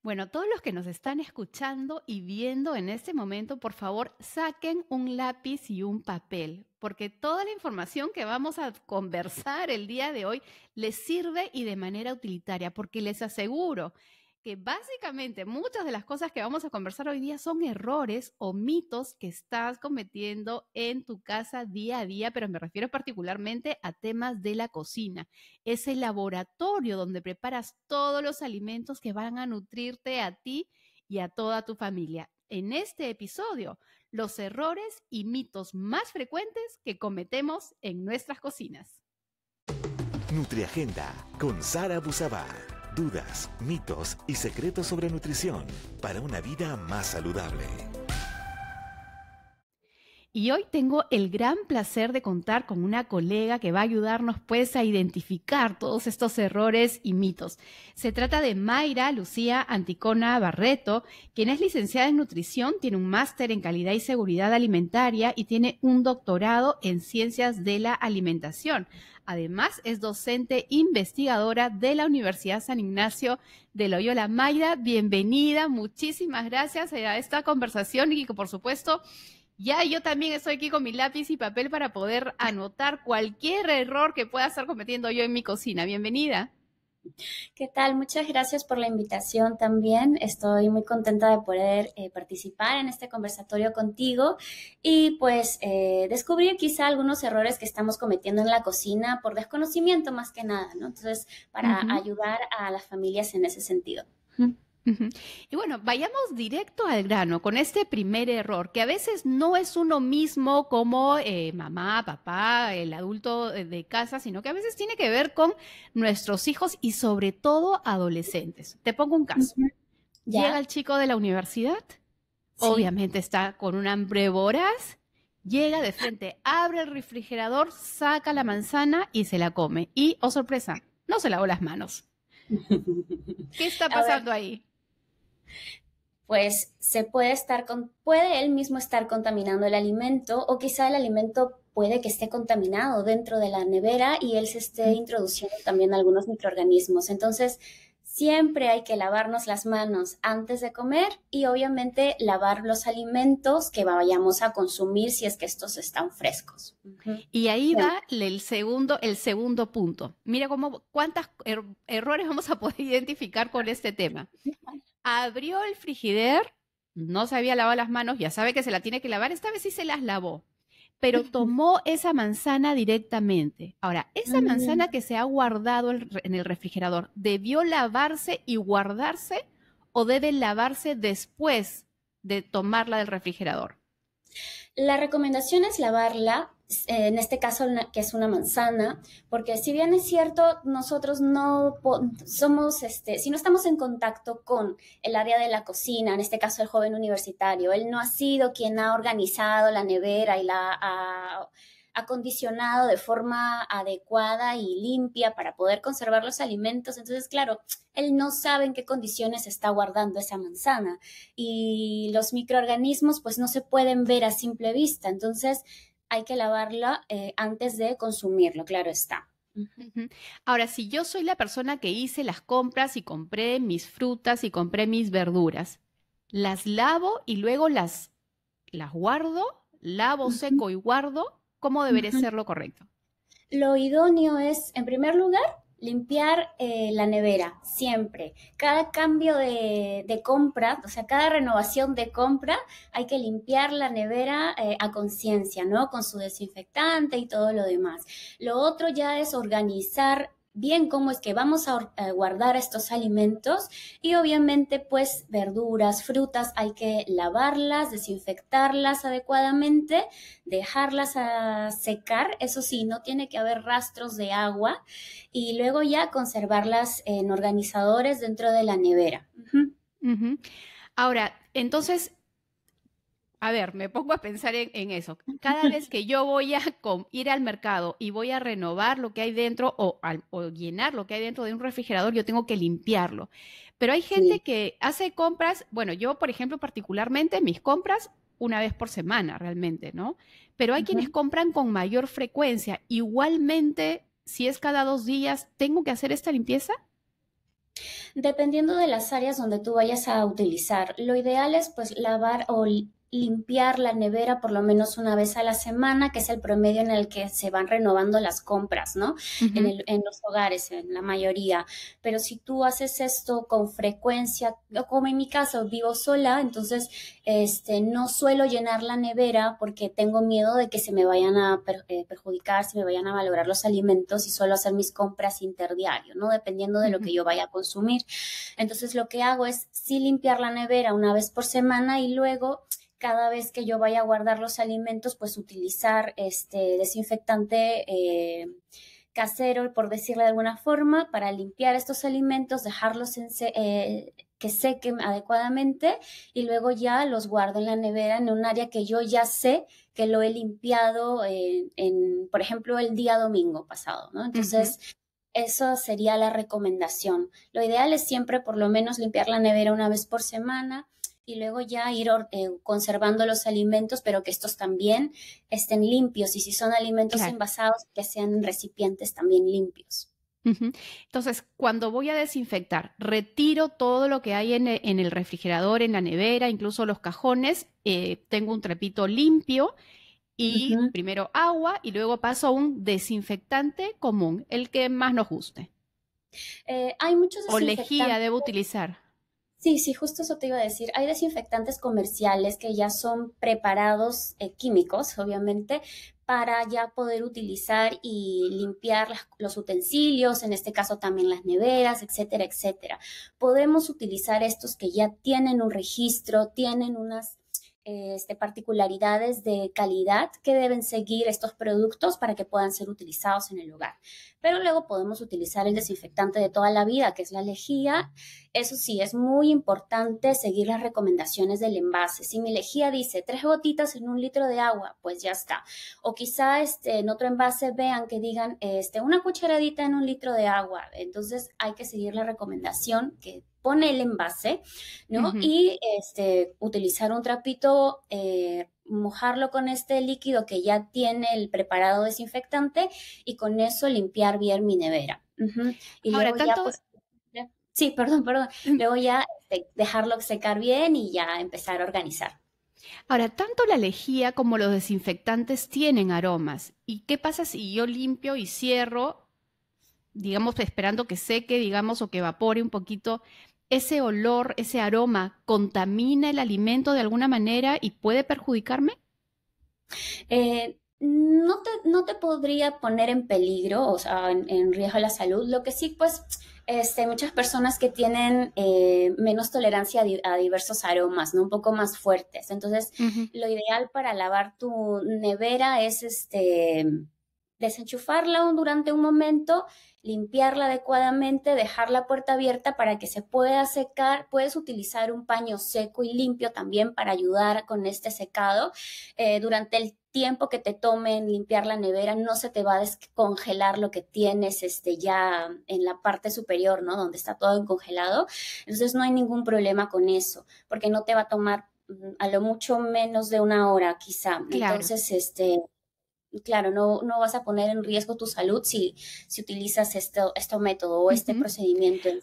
Bueno, todos los que nos están escuchando y viendo en este momento, por favor, saquen un lápiz y un papel, porque toda la información que vamos a conversar el día de hoy les sirve y de manera utilitaria, porque les aseguro que básicamente muchas de las cosas que vamos a conversar hoy día son errores o mitos que estás cometiendo en tu casa día a día, pero me refiero particularmente a temas de la cocina. Es el laboratorio donde preparas todos los alimentos que van a nutrirte a ti y a toda tu familia. En este episodio, los errores y mitos más frecuentes que cometemos en nuestras cocinas. Nutriagenda con Sara Busaba dudas, mitos y secretos sobre nutrición para una vida más saludable. Y hoy tengo el gran placer de contar con una colega que va a ayudarnos pues a identificar todos estos errores y mitos. Se trata de Mayra Lucía Anticona Barreto, quien es licenciada en nutrición, tiene un máster en calidad y seguridad alimentaria y tiene un doctorado en ciencias de la alimentación. Además, es docente investigadora de la Universidad San Ignacio de Loyola. Mayra, bienvenida, muchísimas gracias a esta conversación y que, por supuesto ya yo también estoy aquí con mi lápiz y papel para poder anotar cualquier error que pueda estar cometiendo yo en mi cocina. Bienvenida. ¿Qué tal? Muchas gracias por la invitación también. Estoy muy contenta de poder eh, participar en este conversatorio contigo y pues eh, descubrir quizá algunos errores que estamos cometiendo en la cocina por desconocimiento más que nada, ¿no? Entonces, para ayudar a las familias en ese sentido. Y bueno, vayamos directo al grano con este primer error, que a veces no es uno mismo como eh, mamá, papá, el adulto eh, de casa, sino que a veces tiene que ver con nuestros hijos y sobre todo adolescentes. Te pongo un caso. Llega el chico de la universidad, obviamente está con un hambre voraz, llega de frente, abre el refrigerador, saca la manzana y se la come. Y, oh sorpresa, no se lavó las manos. ¿Qué está pasando ahí? pues se puede estar con, puede él mismo estar contaminando el alimento o quizá el alimento puede que esté contaminado dentro de la nevera y él se esté introduciendo también algunos microorganismos. Entonces, siempre hay que lavarnos las manos antes de comer y obviamente lavar los alimentos que vayamos a consumir si es que estos están frescos. Y ahí va el segundo, el segundo punto. Mira cómo cuántas er, errores vamos a poder identificar con este tema abrió el frigider, no se había lavado las manos, ya sabe que se la tiene que lavar, esta vez sí se las lavó, pero tomó esa manzana directamente. Ahora, esa mm. manzana que se ha guardado en el refrigerador, ¿debió lavarse y guardarse o debe lavarse después de tomarla del refrigerador? La recomendación es lavarla en este caso que es una manzana, porque si bien es cierto, nosotros no somos, este, si no estamos en contacto con el área de la cocina, en este caso el joven universitario, él no ha sido quien ha organizado la nevera y la ha acondicionado de forma adecuada y limpia para poder conservar los alimentos. Entonces, claro, él no sabe en qué condiciones está guardando esa manzana y los microorganismos pues no se pueden ver a simple vista. Entonces, hay que lavarla eh, antes de consumirlo, claro está. Ahora, si yo soy la persona que hice las compras y compré mis frutas y compré mis verduras, ¿las lavo y luego las, las guardo? ¿Lavo seco y guardo? ¿Cómo debería ser lo correcto? Lo idóneo es, en primer lugar, Limpiar eh, la nevera, siempre. Cada cambio de, compra, o sea, cada renovación de compra, hay que limpiar la nevera eh, a conciencia, ¿no? Con su desinfectante y todo lo demás. Lo otro ya es organizar bien cómo es que vamos a eh, guardar estos alimentos y obviamente pues verduras, frutas hay que lavarlas, desinfectarlas adecuadamente, dejarlas a secar, eso sí, no tiene que haber rastros de agua y luego ya conservarlas en organizadores dentro de la nevera. Ahora, entonces a ver, me pongo a pensar en, eso. Cada vez que yo voy a ir al mercado y voy a renovar lo que hay dentro o, llenar lo que hay dentro de un refrigerador, yo tengo que limpiarlo. Pero hay gente que hace compras, bueno, yo por ejemplo particularmente mis compras una vez por semana realmente, ¿no? Pero hay quienes compran con mayor frecuencia. Igualmente, si es cada dos días, ¿tengo que hacer esta limpieza? Dependiendo de las áreas donde tú vayas a utilizar, lo ideal es pues lavar o limpiar la nevera por lo menos una vez a la semana, que es el promedio en el que se van renovando las compras, ¿no? en, los hogares, en la mayoría. Pero si tú haces esto con frecuencia, como en mi caso vivo sola, entonces este, no suelo llenar la nevera porque tengo miedo de que se me vayan a eh, perjudicar, se me vayan a valorar los alimentos y suelo hacer mis compras interdiario, ¿no? Dependiendo de lo que yo vaya a consumir. Entonces lo que hago es sí limpiar la nevera una vez por semana y luego cada vez que yo vaya a guardar los alimentos, pues utilizar este desinfectante eh, casero, por decirlo de alguna forma, para limpiar estos alimentos, dejarlos en se eh, que sequen adecuadamente y luego ya los guardo en la nevera en un área que yo ya sé que lo he limpiado en, por ejemplo, el día domingo pasado, ¿no? Entonces, Eso sería la recomendación. Lo ideal es siempre por lo menos limpiar la nevera una vez por semana, y luego ya ir eh, conservando los alimentos, pero que estos también estén limpios y si son alimentos envasados, que sean recipientes también limpios. Entonces, cuando voy a desinfectar, retiro todo lo que hay en, e, el refrigerador, en la nevera, incluso los cajones, eh, tengo un trapito limpio y primero agua y luego paso a un desinfectante común, el que más nos guste. Eh, hay muchos... O lejía debo utilizar. Sí, sí, justo eso te iba a decir. Hay desinfectantes comerciales que ya son preparados eh, químicos, obviamente, para ya poder utilizar y limpiar los utensilios, en este caso también las neveras, etcétera, etcétera. Podemos utilizar estos que ya tienen un registro, tienen unas eh, este, particularidades de calidad que deben seguir estos productos para que puedan ser utilizados en el hogar. Pero luego podemos utilizar el desinfectante de toda la vida, que es la lejía. Eso sí, es muy importante seguir las recomendaciones del envase. Si mi lejía dice tres gotitas en un litro de agua, pues ya está. O quizá este, en otro envase vean que digan este, una cucharadita en un litro de agua. Entonces hay que seguir la recomendación que pone el envase, ¿no? Y este, utilizar un trapito, eh, mojarlo con este líquido que ya tiene el preparado desinfectante y con eso limpiar bien mi nevera. Y luego tanto... Pues, sí, perdón, perdón, luego ya este, dejarlo secar bien y ya empezar a organizar. Ahora, tanto la lejía como los desinfectantes tienen aromas. ¿Y qué pasa si yo limpio y cierro digamos, esperando que seque, digamos, o que evapore un poquito, ese olor, ese aroma, contamina el alimento de alguna manera y puede perjudicarme? Eh, no, te, no te podría poner en peligro, o sea, en, riesgo a la salud. Lo que sí, pues, este, muchas personas que tienen eh, menos tolerancia a, diversos aromas, ¿no? Un poco más fuertes. Entonces, lo ideal para lavar tu nevera es este desenchufarla durante un momento limpiarla adecuadamente, dejar la puerta abierta para que se pueda secar. Puedes utilizar un paño seco y limpio también para ayudar con este secado. Eh, durante el tiempo que te tome en limpiar la nevera, no se te va a descongelar lo que tienes este, ya en la parte superior, ¿no? Donde está todo congelado. Entonces no hay ningún problema con eso, porque no te va a tomar mm, a lo mucho menos de una hora quizá. Entonces, este, claro, no, no vas a poner en riesgo tu salud si, si utilizas este, este método o este procedimiento en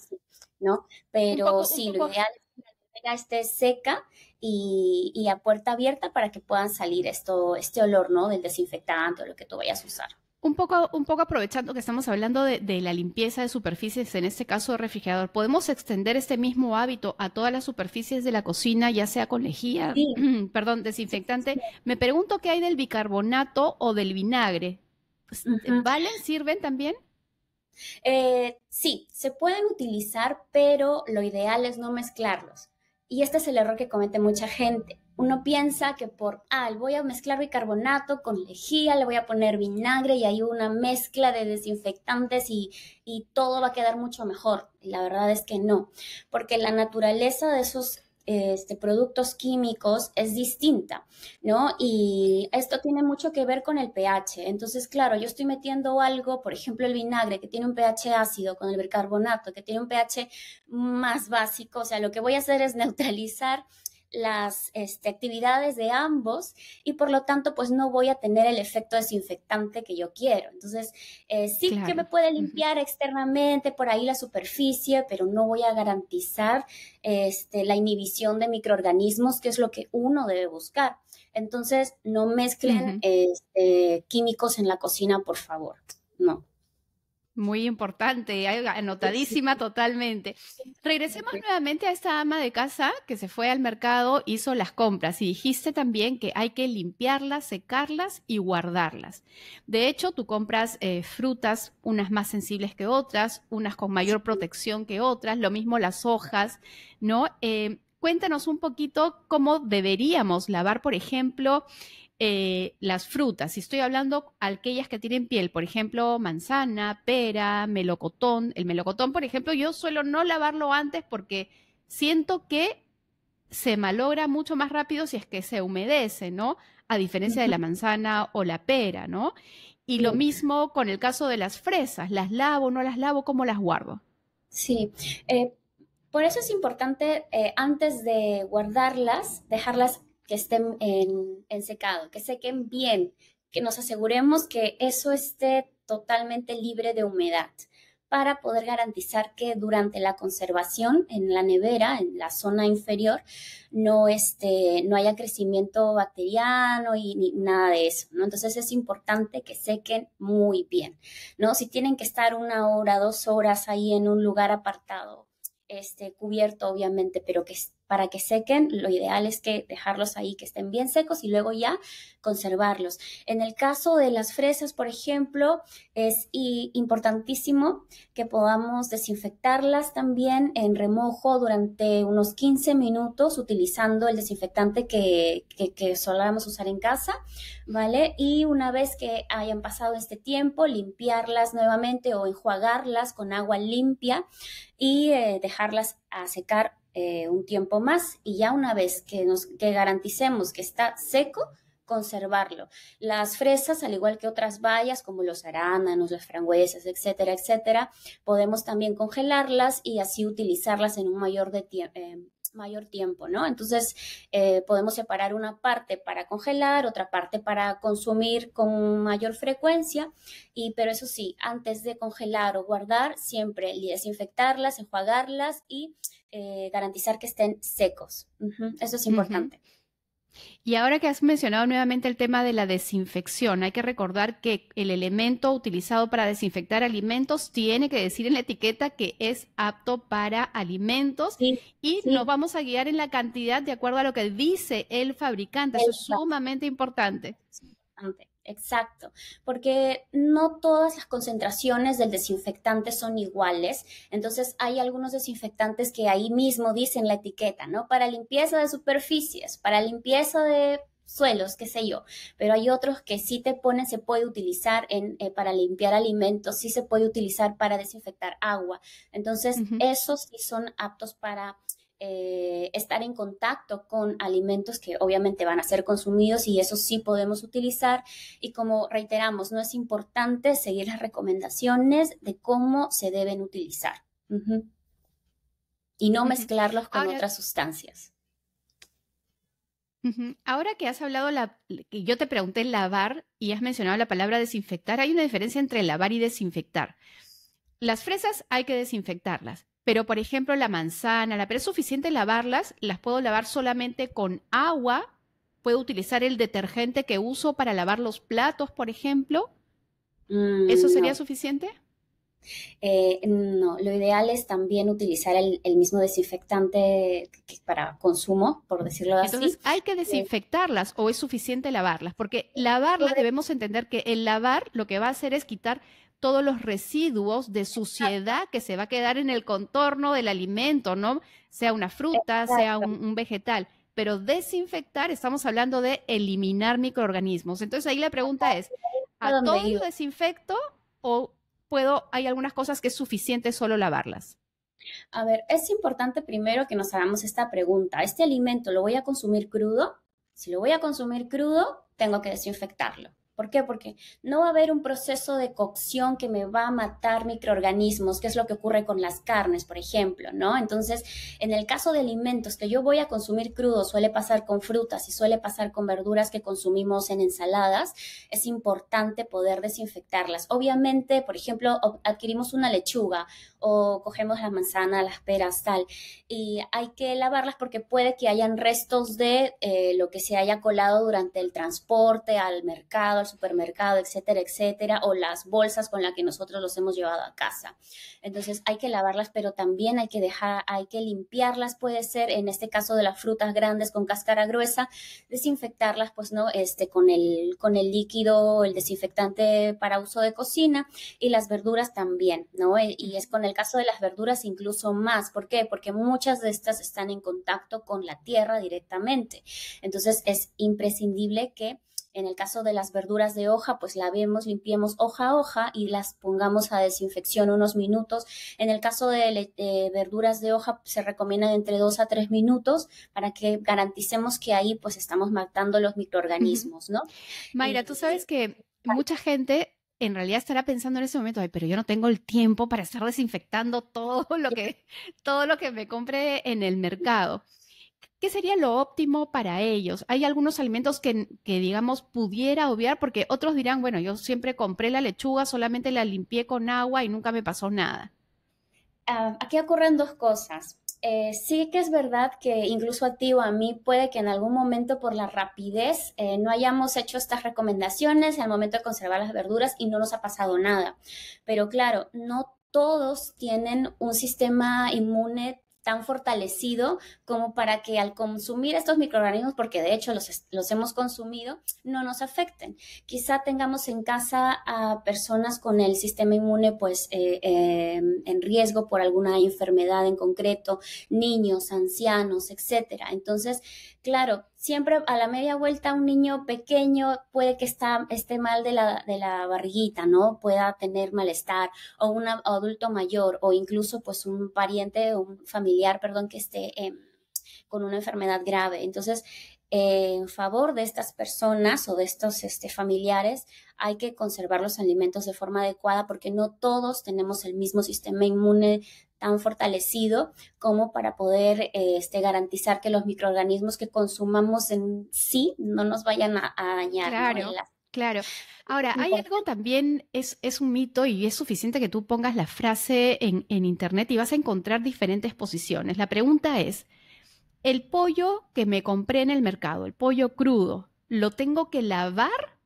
¿no? Pero sí, lo ideal es que la esté seca y, a puerta abierta para que puedan salir esto, este olor, ¿no? Del desinfectante o lo que tú vayas a usar. Un poco, un poco aprovechando que estamos hablando de, la limpieza de superficies, en este caso de refrigerador, ¿podemos extender este mismo hábito a todas las superficies de la cocina, ya sea con lejía, perdón, desinfectante? Me pregunto qué hay del bicarbonato o del vinagre. Eh, ¿Valen? ¿Sirven también? Eh, sí, se pueden utilizar, pero lo ideal es no mezclarlos. Y este es el error que comete mucha gente. Uno piensa que por, ah, voy a mezclar bicarbonato con lejía, le voy a poner vinagre y hay una mezcla de desinfectantes y, todo va a quedar mucho mejor. La verdad es que no, porque la naturaleza de esos este, productos químicos es distinta, ¿no? Y esto tiene mucho que ver con el pH. Entonces, claro, yo estoy metiendo algo, por ejemplo, el vinagre, que tiene un pH ácido, con el bicarbonato, que tiene un pH más básico. O sea, lo que voy a hacer es neutralizar las este, actividades de ambos y por lo tanto pues no voy a tener el efecto desinfectante que yo quiero. Entonces eh, sí que me puede limpiar externamente por ahí la superficie, pero no voy a garantizar este, la inhibición de microorganismos, que es lo que uno debe buscar. Entonces no mezclen este, químicos en la cocina, por favor. No. Muy importante, anotadísima totalmente. Regresemos nuevamente a esta ama de casa que se fue al mercado, hizo las compras y dijiste también que hay que limpiarlas, secarlas y guardarlas. De hecho, tú compras eh, frutas, unas más sensibles que otras, unas con mayor protección que otras, lo mismo las hojas, ¿no? Eh, cuéntanos un poquito cómo deberíamos lavar, por ejemplo, eh, las frutas, si estoy hablando aquellas que tienen piel, por ejemplo, manzana, pera, melocotón, el melocotón, por ejemplo, yo suelo no lavarlo antes porque siento que se malogra mucho más rápido si es que se humedece, ¿no? A diferencia de la manzana o la pera, ¿no? Y lo mismo con el caso de las fresas, las lavo, no las lavo, ¿cómo las guardo? Sí, eh, por eso es importante eh, antes de guardarlas, dejarlas que estén en, secado, que sequen bien, que nos aseguremos que eso esté totalmente libre de humedad para poder garantizar que durante la conservación en la nevera, en la zona inferior, no, este, no haya crecimiento bacteriano y nada de eso, ¿no? Entonces es importante que sequen muy bien, ¿no? Si tienen que estar una hora, dos horas ahí en un lugar apartado, este, cubierto obviamente, pero que para que sequen. Lo ideal es que dejarlos ahí, que estén bien secos y luego ya conservarlos. En el caso de las fresas, por ejemplo, es importantísimo que podamos desinfectarlas también en remojo durante unos 15 minutos utilizando el desinfectante que, que, usar en casa, ¿vale? Y una vez que hayan pasado este tiempo, limpiarlas nuevamente o enjuagarlas con agua limpia y eh, dejarlas a secar eh, un tiempo más y ya una vez que, nos, que garanticemos que está seco, conservarlo. Las fresas, al igual que otras bayas como los arándanos, las frangüesas, etcétera, etcétera, podemos también congelarlas y así utilizarlas en un mayor, de eh, mayor tiempo, ¿no? Entonces, eh, podemos separar una parte para congelar, otra parte para consumir con mayor frecuencia, y, pero eso sí, antes de congelar o guardar, siempre desinfectarlas, enjuagarlas y eh, garantizar que estén secos. Eso es importante. Y ahora que has mencionado nuevamente el tema de la desinfección, hay que recordar que el elemento utilizado para desinfectar alimentos tiene que decir en la etiqueta que es apto para alimentos y nos vamos a guiar en la cantidad de acuerdo a lo que dice el fabricante. Eso es sumamente importante. Exacto, porque no todas las concentraciones del desinfectante son iguales, entonces hay algunos desinfectantes que ahí mismo dicen la etiqueta, ¿no? Para limpieza de superficies, para limpieza de suelos, qué sé yo, pero hay otros que sí te ponen, se puede utilizar en, eh, para limpiar alimentos, sí se puede utilizar para desinfectar agua. Entonces, esos sí son aptos para eh, estar en contacto con alimentos que obviamente van a ser consumidos y eso sí podemos utilizar. Y como reiteramos, no es importante seguir las recomendaciones de cómo se deben utilizar y no mezclarlos con otras sustancias. Ahora que has hablado, la, yo te pregunté lavar y has mencionado la palabra desinfectar. Hay una diferencia entre lavar y desinfectar. Las fresas hay que desinfectarlas pero por ejemplo la manzana, la es suficiente lavarlas, las puedo lavar solamente con agua, puedo utilizar el detergente que uso para lavar los platos, por ejemplo. Mm, ¿Eso sería suficiente? Eh, no, lo ideal es también utilizar el, mismo desinfectante para consumo, por decirlo así. Entonces, ¿hay que desinfectarlas o es suficiente lavarlas? Porque lavarlas debemos entender que el lavar lo que va a hacer es quitar todos los residuos de suciedad que se va a quedar en el contorno del alimento, ¿no? Sea una fruta, sea un, vegetal. Pero desinfectar, estamos hablando de eliminar microorganismos. Entonces ahí la pregunta es, ¿a todo desinfecto o puedo, hay algunas cosas que es suficiente solo lavarlas? A ver, es importante primero que nos hagamos esta pregunta. ¿Este alimento lo voy a consumir crudo? Si lo voy a consumir crudo, tengo que desinfectarlo. ¿Por qué? Porque no va a haber un proceso de cocción que me va a matar microorganismos, que es lo que ocurre con las carnes, por ejemplo, ¿no? Entonces, en el caso de alimentos que yo voy a consumir crudo, suele pasar con frutas y suele pasar con verduras que consumimos en ensaladas, es importante poder desinfectarlas. Obviamente, por ejemplo, adquirimos una lechuga o cogemos la manzana, las peras, tal, y hay que lavarlas porque puede que hayan restos de eh, lo que se haya colado durante el transporte al mercado, supermercado, etcétera, etcétera, o las bolsas con las que nosotros los hemos llevado a casa. Entonces hay que lavarlas, pero también hay que dejar, hay que limpiarlas, puede ser, en este caso de las frutas grandes con cáscara gruesa, desinfectarlas, pues no, este, con el, con el líquido, el desinfectante para uso de cocina y las verduras también, ¿no? Eh, y es con el caso de las verduras incluso más. ¿Por qué? Porque muchas de estas están en contacto con la tierra directamente. Entonces es imprescindible que en el caso de las verduras de hoja, pues lavemos, limpiemos hoja a hoja y las pongamos a desinfección unos minutos. En el caso de, verduras de hoja, se recomienda entre dos a tres minutos para que garanticemos que ahí pues estamos matando los microorganismos, ¿no? Mayra, tú sabes que mucha gente en realidad estará pensando en ese momento, ay, pero yo no tengo el tiempo para estar desinfectando todo lo que, todo lo que me compre en el mercado. ¿Qué sería lo óptimo para ellos? Hay algunos alimentos que, digamos, pudiera obviar, porque otros dirán, bueno, yo siempre compré la lechuga, solamente la limpié con agua y nunca me pasó nada. Ah, aquí ocurren dos cosas. Eh, sí que es verdad que incluso a ti o a mí puede que en algún momento por la rapidez eh, no hayamos hecho estas recomendaciones al momento de conservar las verduras y no nos ha pasado nada. Pero claro, no todos tienen un sistema inmune tan fortalecido como para que al consumir estos microorganismos, porque de hecho los, los hemos consumido, no nos afecten. Quizá tengamos en casa a personas con el sistema inmune pues eh, em, en riesgo por alguna enfermedad en concreto, niños, ancianos, etcétera. Entonces, Claro, siempre a la media vuelta un niño pequeño puede que está, esté mal de la, de la barriguita, ¿no? Pueda tener malestar o un adulto mayor o incluso pues un pariente un familiar, perdón, que esté em, con una enfermedad grave. Entonces, en favor de estas personas o de estos este, familiares, hay que conservar los alimentos de forma adecuada porque no todos tenemos el mismo sistema inmune tan fortalecido como para poder este, garantizar que los microorganismos que consumamos en sí no nos vayan a, dañar. Claro. Claro. Ahora, hay algo también, es, es, un mito y es suficiente que tú pongas la frase en Internet y vas a encontrar diferentes posiciones. La pregunta es, el pollo que me compré en el mercado, el pollo crudo, ¿lo tengo que lavar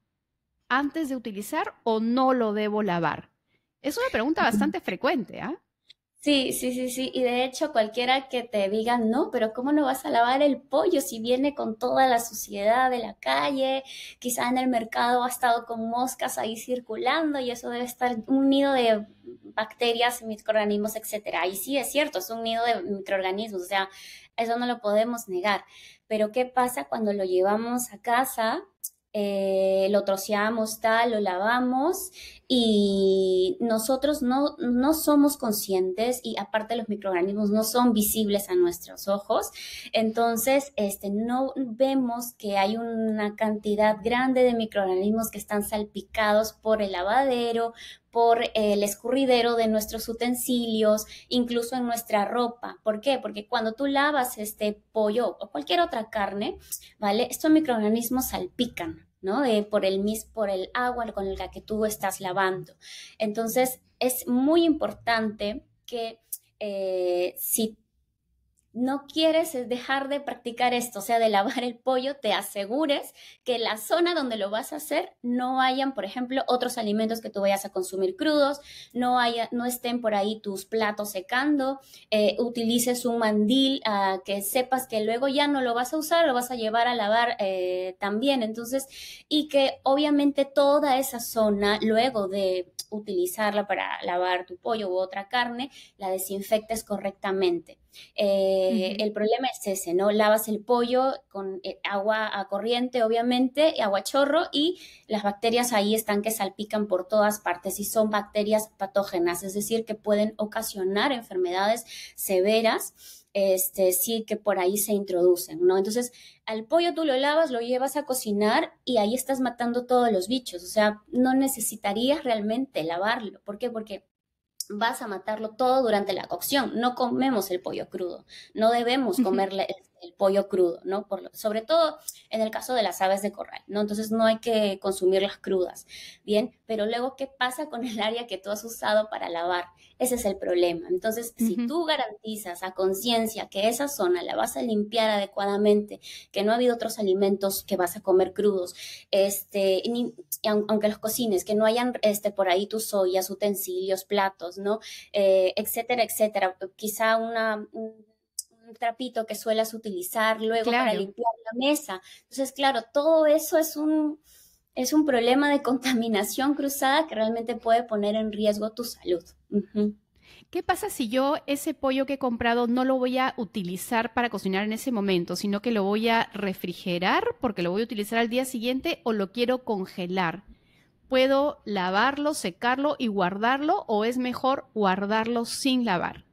antes de utilizar o no lo debo lavar? Es una pregunta bastante frecuente, ¿ah? Sí, sí, sí, sí. Y de hecho, cualquiera que te diga, no, pero ¿cómo no vas a lavar el pollo si viene con toda la suciedad de la calle? Quizá en el mercado ha estado con moscas ahí circulando y eso debe estar un nido de bacterias, microorganismos, etcétera. Y sí, es cierto, es un nido de microorganismos, o sea, eso no lo podemos negar. Pero ¿qué pasa cuando lo llevamos a casa? Eh, lo troceamos tal, lo lavamos y nosotros no, somos conscientes y aparte los microorganismos no son visibles a nuestros ojos, entonces este, no vemos que hay una cantidad grande de microorganismos que están salpicados por el lavadero, por el escurridero de nuestros utensilios, incluso en nuestra ropa. ¿Por qué? Porque cuando tú lavas este pollo o cualquier otra carne, ¿vale? Estos microorganismos salpican por, el mis, por el agua con la que tú estás lavando. Entonces, es muy importante que eh, si no quieres dejar de practicar esto, o sea, de lavar el pollo, te asegures que la zona donde lo vas a hacer no hayan, por ejemplo, otros alimentos que tú vayas a consumir crudos, no, haya, no estén por ahí tus platos secando, eh, utilices un mandil ah, que sepas que luego ya no lo vas a usar, lo vas a llevar a lavar eh, también, entonces, y que obviamente toda esa zona luego de utilizarla para lavar tu pollo u otra carne, la desinfectes correctamente. Eh, el problema es ese, ¿no? Lavas el pollo con eh, agua a corriente, obviamente, agua chorro, y las bacterias ahí están que salpican por todas partes y son bacterias patógenas, es decir, que pueden ocasionar enfermedades severas. Este, sí que por ahí se introducen, ¿no? Entonces, al pollo tú lo lavas, lo llevas a cocinar y ahí estás matando todos los bichos, o sea, no necesitarías realmente lavarlo. ¿Por qué? Porque vas a matarlo todo durante la cocción. No comemos el pollo crudo, no debemos comerle el pollo crudo, ¿no? sobre todo en el caso de las aves de corral, ¿no? Entonces no hay que consumirlas crudas, ¿bien? Pero luego, ¿qué pasa con el área que tú has usado para lavar? Ese es el problema. Entonces, si tú garantizas a conciencia que esa zona la vas a limpiar adecuadamente, que no ha habido otros alimentos que vas a comer crudos, este, aunque los cocines, que no hayan este, por ahí tus ollas, utensilios, platos, ¿no? Eh, etcétera, etcétera. Quizá una, trapito que suelas utilizar luego para limpiar la mesa. Entonces, claro, todo eso es un, es un problema de contaminación cruzada que realmente puede poner en riesgo tu salud. ¿Qué pasa si yo ese pollo que he comprado no lo voy a utilizar para cocinar en ese momento, sino que lo voy a refrigerar porque lo voy a utilizar al día siguiente o lo quiero congelar? ¿Puedo lavarlo, secarlo y guardarlo o es mejor guardarlo sin lavar?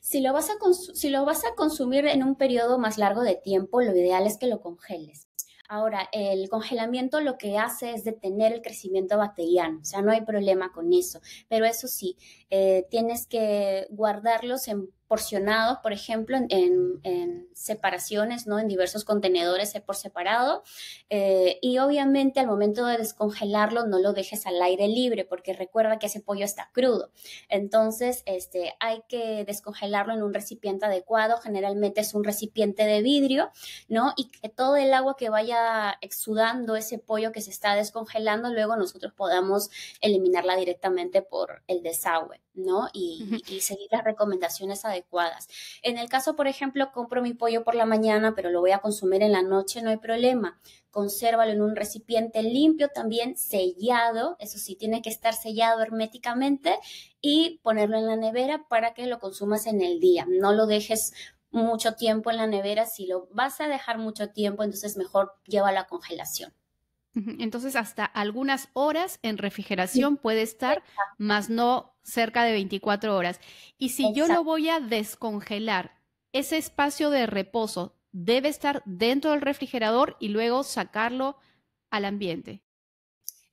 Si lo, vas a si lo vas a consumir en un periodo más largo de tiempo, lo ideal es que lo congeles. Ahora, el congelamiento lo que hace es detener el crecimiento bacteriano, o sea, no hay problema con eso. Pero eso sí, eh, tienes que guardarlos en porcionados, por ejemplo, en, separaciones, ¿no? En diversos contenedores eh, por separado. Eh, y obviamente al momento de descongelarlo no lo dejes al aire libre porque recuerda que ese pollo está crudo. Entonces, este, hay que descongelarlo en un recipiente adecuado. Generalmente es un recipiente de vidrio, ¿no? Y que todo el agua que vaya exudando ese pollo que se está descongelando, luego nosotros podamos eliminarla directamente por el desagüe, ¿no? Y, y seguir las recomendaciones adecuadas adecuadas. En el caso, por ejemplo, compro mi pollo por la mañana, pero lo voy a consumir en la noche, no hay problema. Consérvalo en un recipiente limpio, también sellado, eso sí, tiene que estar sellado herméticamente y ponerlo en la nevera para que lo consumas en el día. No lo dejes mucho tiempo en la nevera, si lo vas a dejar mucho tiempo, entonces mejor lleva a la congelación. Entonces, hasta algunas horas en refrigeración puede estar, más no cerca de 24 horas. Y si yo lo voy a descongelar, ese espacio de reposo debe estar dentro del refrigerador y luego sacarlo al ambiente.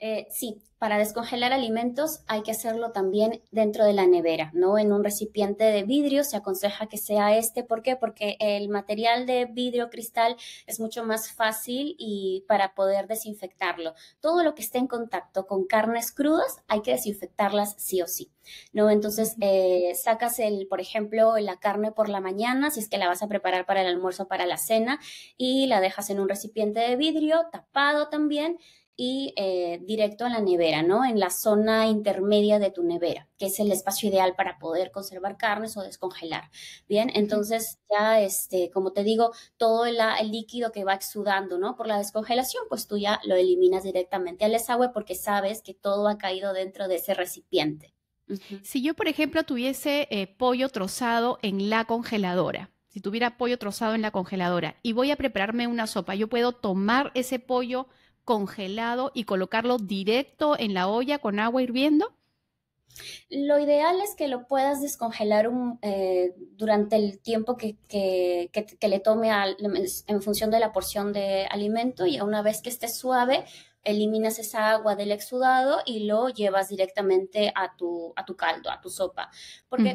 Eh, sí, para descongelar alimentos hay que hacerlo también dentro de la nevera, no en un recipiente de vidrio. Se aconseja que sea este. ¿Por qué? Porque el material de vidrio cristal es mucho más fácil y para poder desinfectarlo. Todo lo que esté en contacto con carnes crudas hay que desinfectarlas sí o sí. ¿no? Entonces, eh, sacas el, por ejemplo, la carne por la mañana, si es que la vas a preparar para el almuerzo, para la cena, y la dejas en un recipiente de vidrio, tapado también, y eh, directo a la nevera, ¿no? En la zona intermedia de tu nevera, que es el espacio ideal para poder conservar carnes o descongelar. Bien, entonces ya, este, como te digo, todo el, líquido que va exudando, ¿no? Por la descongelación, pues tú ya lo eliminas directamente al desagüe porque sabes que todo ha caído dentro de ese recipiente. Si yo, por ejemplo, tuviese eh, pollo trozado en la congeladora, si tuviera pollo trozado en la congeladora y voy a prepararme una sopa, yo puedo tomar ese pollo congelado y colocarlo directo en la olla con agua hirviendo? Lo ideal es que lo puedas descongelar eh, durante el tiempo que, le tome en función de la porción de alimento y una vez que esté suave, eliminas esa agua del exudado y lo llevas directamente a tu, a tu caldo, a tu sopa. Porque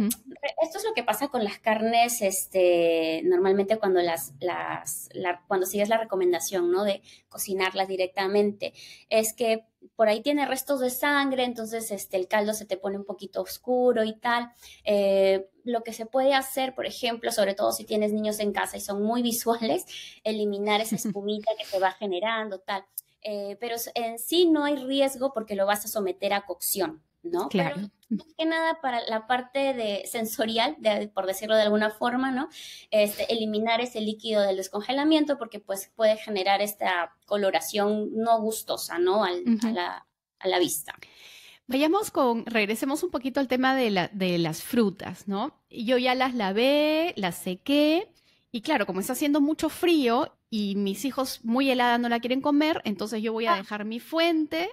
esto es lo que pasa con las carnes, este, normalmente cuando las, las cuando sigues la recomendación, ¿no? De cocinarlas directamente. Es que por ahí tiene restos de sangre, entonces este, el caldo se te pone un poquito oscuro y tal. Eh, lo que se puede hacer, por ejemplo, sobre todo si tienes niños en casa y son muy visuales, eliminar esa espumita que se va generando, tal. Eh, pero en sí no hay riesgo porque lo vas a someter a cocción, ¿no? Claro. Pero más que nada para la parte de sensorial, por decirlo de alguna forma, ¿no? Este, eliminar ese líquido del descongelamiento porque pues puede generar esta coloración no gustosa, ¿no? a, la, vista. Vayamos con, regresemos un poquito al tema de, la, de las frutas, ¿no? Yo ya las lavé, las sequé, y claro, como está haciendo mucho frío, y mis hijos muy heladas no la quieren comer, entonces yo voy a ah. dejar mi fuente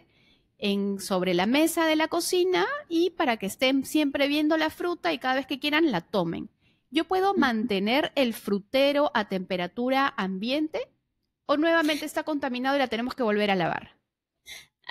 en, sobre la mesa de la cocina y para que estén siempre viendo la fruta y cada vez que quieran la tomen. ¿Yo puedo mantener el frutero a temperatura ambiente o nuevamente está contaminado y la tenemos que volver a lavar?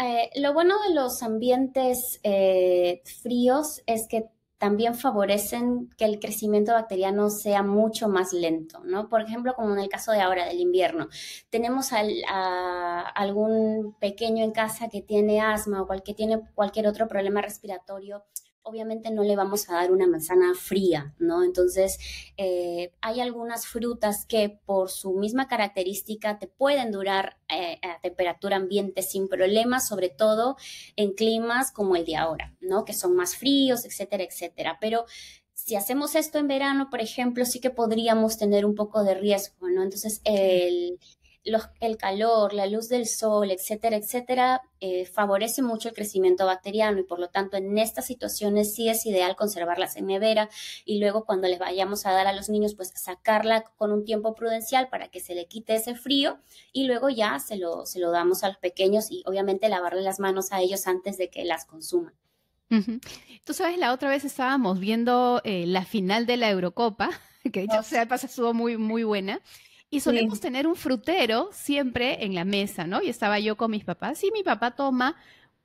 Eh, lo bueno de los ambientes eh, fríos es que también favorecen que el crecimiento bacteriano sea mucho más lento, ¿no? Por ejemplo, como en el caso de ahora, del invierno, tenemos al, a algún pequeño en casa que tiene asma o que tiene cualquier otro problema respiratorio obviamente no le vamos a dar una manzana fría, ¿no? Entonces, eh, hay algunas frutas que por su misma característica te pueden durar eh, a temperatura ambiente sin problemas, sobre todo en climas como el de ahora, ¿no? Que son más fríos, etcétera, etcétera. Pero si hacemos esto en verano, por ejemplo, sí que podríamos tener un poco de riesgo, ¿no? Entonces, el, el calor, la luz del sol, etcétera, etcétera, eh, favorece mucho el crecimiento bacteriano y por lo tanto en estas situaciones sí es ideal conservarlas en nevera y luego cuando les vayamos a dar a los niños pues sacarla con un tiempo prudencial para que se le quite ese frío y luego ya se lo, se lo damos a los pequeños y obviamente lavarle las manos a ellos antes de que las consuman. Tú sabes, la otra vez estábamos viendo eh, la final de la Eurocopa, que ya se sea pasa estuvo muy, muy buena. Y solemos tener un frutero siempre en la mesa, ¿no? Y estaba yo con mis papás y mi papá toma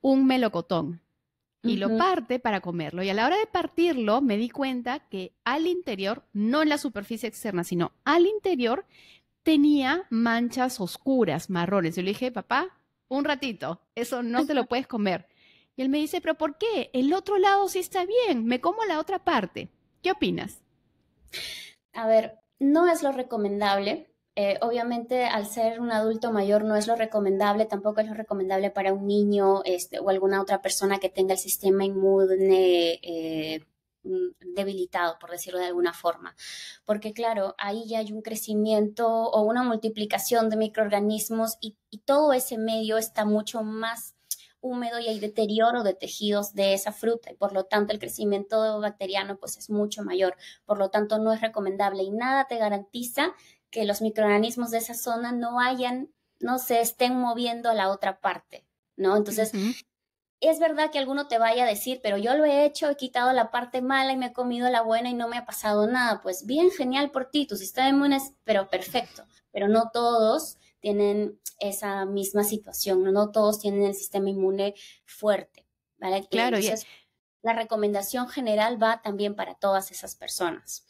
un melocotón y lo parte para comerlo. Y a la hora de partirlo me di cuenta que al interior, no en la superficie externa, sino al interior, tenía manchas oscuras, marrones. Yo le dije, papá, un ratito, eso no te lo puedes comer. Y él me dice, pero ¿por qué? El otro lado sí está bien, me como la otra parte. ¿Qué opinas? A ver, no es lo recomendable, eh, obviamente, al ser un adulto mayor no es lo recomendable, tampoco es lo recomendable para un niño este, o alguna otra persona que tenga el sistema inmune eh, mm, debilitado, por decirlo de alguna forma. Porque claro, ahí ya hay un crecimiento o una multiplicación de microorganismos y, y todo ese medio está mucho más húmedo y hay deterioro de tejidos de esa fruta y por lo tanto el crecimiento bacteriano pues es mucho mayor, por lo tanto no es recomendable y nada te garantiza que los microorganismos de esa zona no hayan, no se estén moviendo a la otra parte, ¿no? Entonces, es verdad que alguno te vaya a decir, pero yo lo he hecho, he quitado la parte mala y me he comido la buena y no me ha pasado nada. Pues bien, genial por ti, tu sistema inmune es, pero perfecto, pero no todos tienen esa misma situación, no, todos tienen el sistema inmune fuerte, ¿vale? Claro, la recomendación general va también para todas esas personas.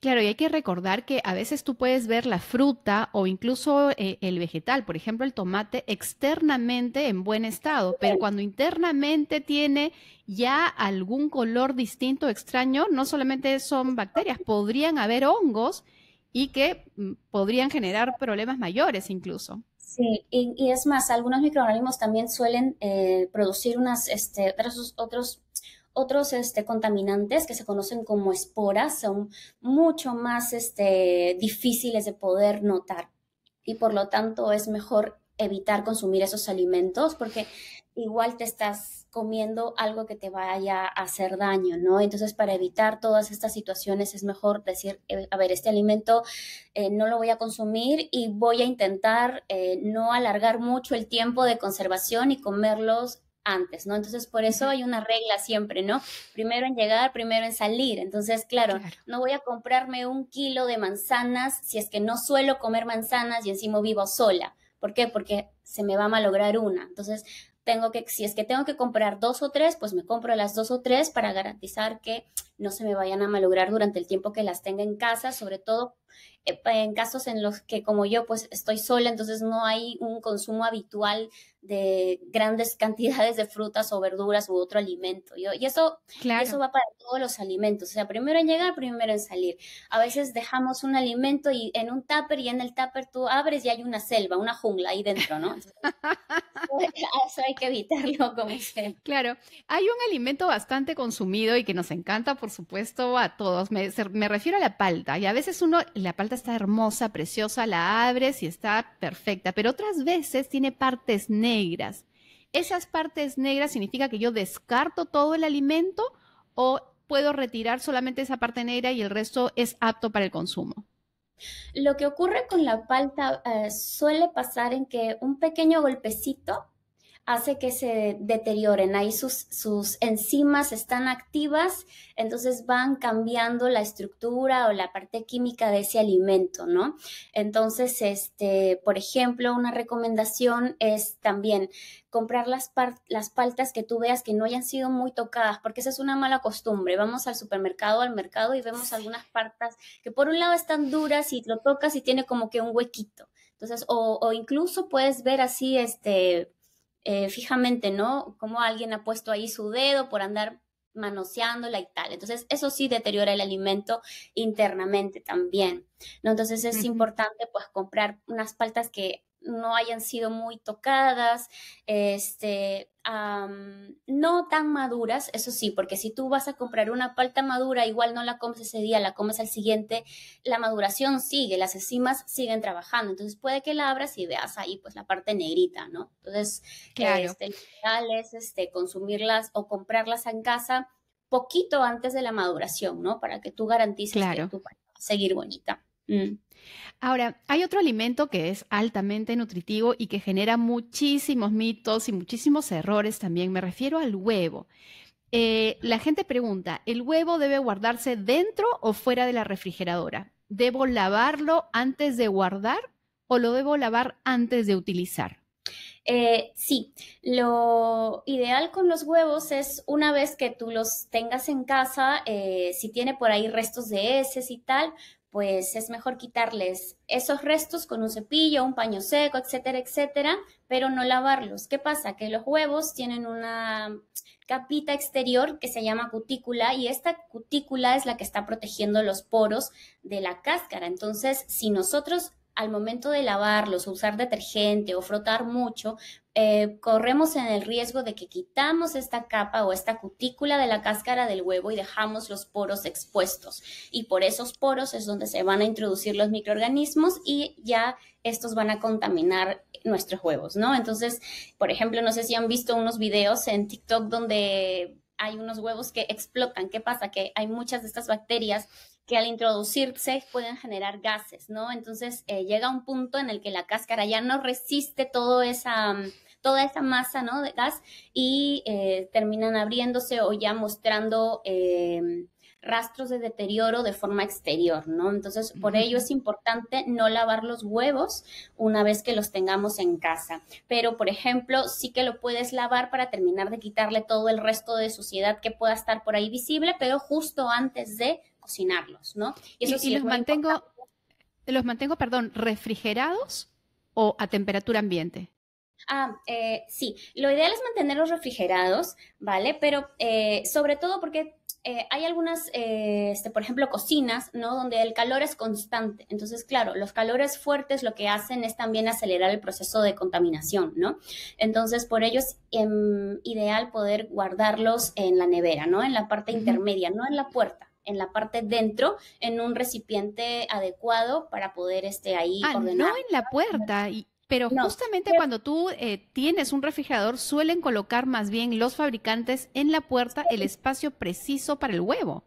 Claro, y hay que recordar que a veces tú puedes ver la fruta o incluso eh, el vegetal, por ejemplo el tomate, externamente en buen estado, pero cuando internamente tiene ya algún color distinto, extraño, no solamente son bacterias, podrían haber hongos y que mm, podrían generar problemas mayores incluso. Sí, y, es más, algunos microorganismos también suelen eh, producir unas, este, otros, otros otros este, contaminantes que se conocen como esporas son mucho más este, difíciles de poder notar y por lo tanto es mejor evitar consumir esos alimentos porque igual te estás comiendo algo que te vaya a hacer daño, ¿no? Entonces, para evitar todas estas situaciones es mejor decir, eh, a ver, este alimento eh, no lo voy a consumir y voy a intentar eh, no alargar mucho el tiempo de conservación y comerlos antes, ¿no? Entonces, por eso hay una regla siempre, ¿no? Primero en llegar, primero en salir. Entonces, claro, no voy a comprarme un kilo de manzanas si es que no suelo comer manzanas y encima vivo sola. ¿Por qué? Porque se me va a malograr una. Entonces, tengo que, si es que tengo que comprar dos o tres, pues me compro las dos o tres para garantizar que no se me vayan a malograr durante el tiempo que las tenga en casa, sobre todo eh, en casos en los que como yo pues estoy sola, entonces no hay un consumo habitual de grandes cantidades de frutas o verduras u otro alimento. Y eso, va para todos los alimentos. O sea, primero en llegar, primero en salir. A veces dejamos un alimento y en un tupper y en el tupper tú abres y hay una selva, una jungla ahí dentro, ¿no? eso hay que evitarlo como usted. Claro, hay un alimento bastante consumido y que nos encanta, por supuesto, a todos. Me, me refiero a la palta. Y a veces uno, la palta está hermosa, preciosa, la abres y está perfecta, pero otras veces tiene partes negras negras. ¿Esas partes negras significa que yo descarto todo el alimento o puedo retirar solamente esa parte negra y el resto es apto para el consumo? Lo que ocurre con la palta eh, suele pasar en que un pequeño golpecito hace que se deterioren. Ahí sus, sus enzimas están activas, entonces van cambiando la estructura o la parte química de ese alimento, ¿no? Entonces, este, por ejemplo, una recomendación es también comprar las, las paltas que tú veas que no hayan sido muy tocadas, porque esa es una mala costumbre. Vamos al supermercado, al mercado y vemos algunas paltas que por un lado están duras y lo tocas y tiene como que un huequito. Entonces, o incluso puedes ver así, este, eh, fijamente, ¿no? Como alguien ha puesto ahí su dedo por andar manoseándola y tal. Entonces, eso sí deteriora el alimento internamente también, ¿no? Entonces, es importante, pues, comprar unas paltas que no hayan sido muy tocadas, este, no tan maduras, eso sí, porque si tú vas a comprar una palta madura, igual no la comes ese día, la comes al siguiente, la maduración sigue, las enzimas siguen trabajando, entonces puede que la abras y veas ahí pues la parte negrita, ¿no? Entonces, este, es este, consumirlas o comprarlas en casa poquito antes de la maduración, ¿no? Para que tú garantices que tu palta va a seguir bonita. Mm. Ahora, hay otro alimento que es altamente nutritivo y que genera muchísimos mitos y muchísimos errores también. Me refiero al huevo. Eh, la gente pregunta, ¿el huevo debe guardarse dentro o fuera de la refrigeradora? ¿Debo lavarlo antes de guardar o lo debo lavar antes de utilizar? Eh, sí, lo ideal con los huevos es una vez que tú los tengas en casa, eh, si tiene por ahí restos de heces y tal, pues es mejor quitarles esos restos con un cepillo, un paño seco, etcétera, etcétera, pero no lavarlos. ¿Qué pasa? Que los huevos tienen una capita exterior que se llama cutícula y esta cutícula es la que está protegiendo los poros de la cáscara. Entonces, si nosotros al momento de lavarlos, usar detergente o frotar mucho, eh, corremos en el riesgo de que quitamos esta capa o esta cutícula de la cáscara del huevo y dejamos los poros expuestos. Y por esos poros es donde se van a introducir los microorganismos y ya estos van a contaminar nuestros huevos, ¿no? Entonces, por ejemplo, no sé si han visto unos videos en TikTok donde hay unos huevos que explotan. ¿Qué pasa? Que hay muchas de estas bacterias que al introducirse pueden generar gases, ¿no? Entonces eh, llega un punto en el que la cáscara ya no resiste mm, toda esa, toda masa, ¿no? De gas y eh, terminan abriéndose o ya mostrando em, rastros de deterioro de forma exterior, ¿no? Entonces, por ello es importante no lavar los huevos una vez que los tengamos en casa. Pero, por ejemplo, sí que lo puedes lavar para terminar de quitarle todo el resto de suciedad que pueda estar por ahí visible, pero justo antes de cocinarlos, ¿no? Y, eso los mantengo, los mantengo, perdón, refrigerados o a temperatura ambiente. Ah, eh, sí, lo ideal es mantenerlos refrigerados, ¿vale? Pero eh, sobre todo porque eh, hay algunas, este, por ejemplo, cocinas, ¿no? Donde el calor es constante. Entonces, claro, los calores fuertes lo que hacen es también acelerar el proceso de contaminación, ¿no? Entonces, por ello es em, ideal poder guardarlos en la nevera, ¿no? En la parte intermedia, no en la puerta en la parte dentro, en un recipiente adecuado para poder este, ahí ah, No en la puerta. Y, pero justamente cuando tú eh, tienes un refrigerador, suelen colocar más bien los fabricantes en la puerta el espacio preciso para el huevo.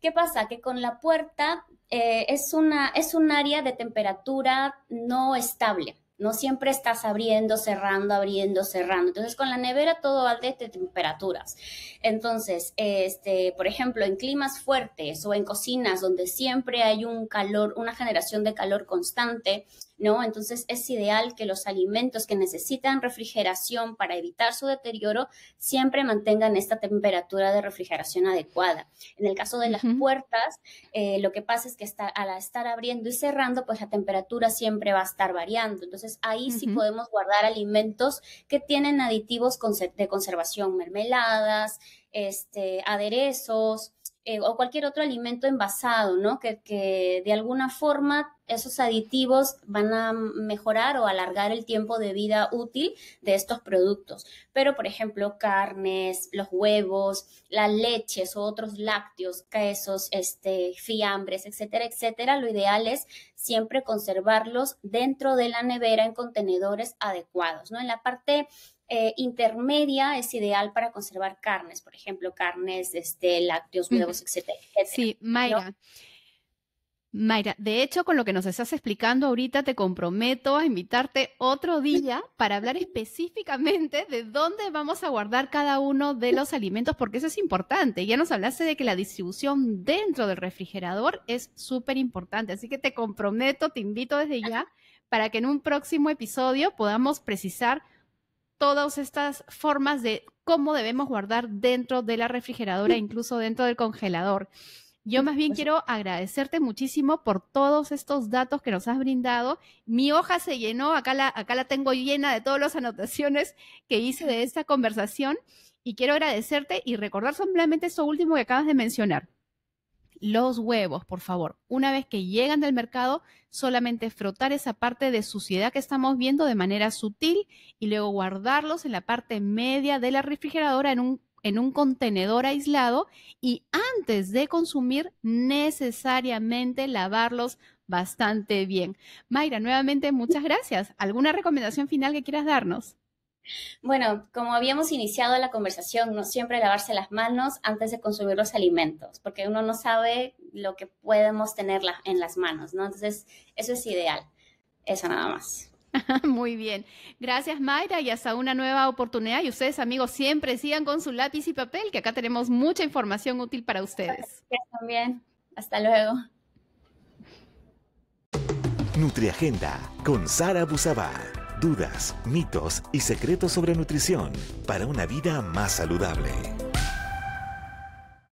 ¿Qué pasa? Que con la puerta eh, es, una, es un área de temperatura no estable no siempre estás abriendo, cerrando, abriendo, cerrando. Entonces, con la nevera todo va de temperaturas. Entonces, este, por ejemplo, en climas fuertes o en cocinas donde siempre hay un calor, una generación de calor constante, ¿no? Entonces es ideal que los alimentos que necesitan refrigeración para evitar su deterioro siempre mantengan esta temperatura de refrigeración adecuada. En el caso de las puertas, eh, lo que pasa es que al estar abriendo y cerrando, pues la temperatura siempre va a estar variando. Entonces ahí sí podemos guardar alimentos que tienen aditivos de conservación, mermeladas, este, aderezos, eh, o cualquier otro alimento envasado, ¿no? Que, de alguna forma esos aditivos van a mejorar o alargar el tiempo de vida útil de estos productos. Pero, por ejemplo, carnes, los huevos, las leches o otros lácteos, quesos, este, fiambres, etcétera, etcétera, lo ideal es siempre conservarlos dentro de la nevera en contenedores adecuados, ¿no? En la parte eh, intermedia es ideal para conservar carnes, por ejemplo, carnes este, lácteos, huevos, etc. etcétera, Sí, Mayra. Mayra, de hecho, con lo que nos estás explicando ahorita, te comprometo a invitarte otro día para hablar específicamente de dónde vamos a guardar cada uno de los alimentos, porque eso es importante. Ya nos hablaste de que la distribución dentro del refrigerador es súper importante, así que te comprometo, te invito desde ya para que en un próximo episodio podamos precisar todas estas formas de cómo debemos guardar dentro de la refrigeradora, incluso dentro del congelador. Yo más bien pues quiero agradecerte muchísimo por todos estos datos que nos has brindado. Mi hoja se llenó, acá la, acá la tengo llena de todas las anotaciones que hice de esta conversación y quiero agradecerte y recordar simplemente esto último que acabas de mencionar los huevos, por favor. Una vez que llegan del mercado, solamente frotar esa parte de suciedad que estamos viendo de manera sutil y luego guardarlos en la parte media de la refrigeradora en un contenedor aislado y antes de consumir necesariamente lavarlos bastante bien. Mayra, nuevamente muchas gracias. ¿Alguna recomendación final que quieras darnos? Bueno, como habíamos iniciado la conversación, no siempre lavarse las manos antes de consumir los alimentos, porque uno no sabe lo que podemos tener en las manos, ¿no? Entonces, eso es ideal. Eso nada más. Muy bien. Gracias, Mayra, y hasta una nueva oportunidad. Y ustedes, amigos, siempre sigan con su lápiz y papel, que acá tenemos mucha información útil para ustedes. también. Hasta luego. Nutriagenda con Sara Busabá dudas, mitos y secretos sobre nutrición para una vida más saludable.